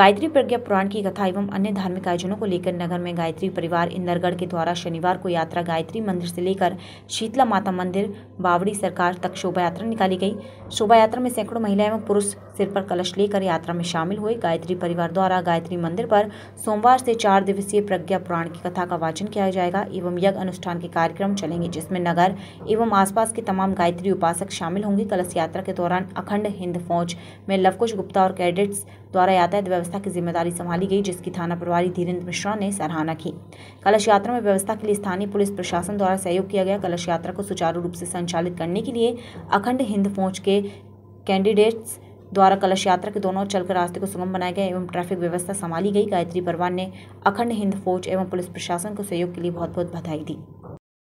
गायत्री प्रज्ञा पुराण की कथा एवं अन्य धार्मिक आयोजनों को लेकर नगर में गायत्री परिवार इंदरगढ़ के द्वारा शनिवार को यात्रा गायत्री मंदिर से लेकर शीतला माता मंदिर बावड़ी सरकार तक शोभा यात्रा निकाली गई शोभा यात्रा में सैकड़ों महिला एवं पुरुष सिर पर कलश लेकर यात्रा में शामिल हुए गायत्री परिवार द्वारा गायत्री मंदिर पर सोमवार से चार दिवसीय प्रज्ञा पुराण की कथा का वाचन किया जाएगा एवं यज्ञ अनुष्ठान के कार्यक्रम चलेंगे जिसमें नगर एवं आसपास के तमाम गायत्री उपासक शामिल होंगे कलश यात्रा के दौरान अखंड हिंद फौज में लवकुश गुप्ता और कैडेट्स द्वारा यातायात व्यवस्था की जिम्मेदारी संभाली गई जिसकी थाना प्रभारी धीरेन्द्र मिश्रा ने सराहना की कलश यात्रा में व्यवस्था के लिए स्थानीय पुलिस प्रशासन द्वारा सहयोग किया गया कलश यात्रा को सुचारू रूप से संचालित करने के लिए अखंड हिंद फौज के कैंडिडेट्स द्वारा कलश यात्रा के दोनों चलकर रास्ते को सुगम बनाया गया एवं ट्रैफिक व्यवस्था संभाली गई गायत्री परवान ने अखंड हिंद फौज एवं पुलिस प्रशासन को सहयोग के लिए बहुत बहुत बधाई दी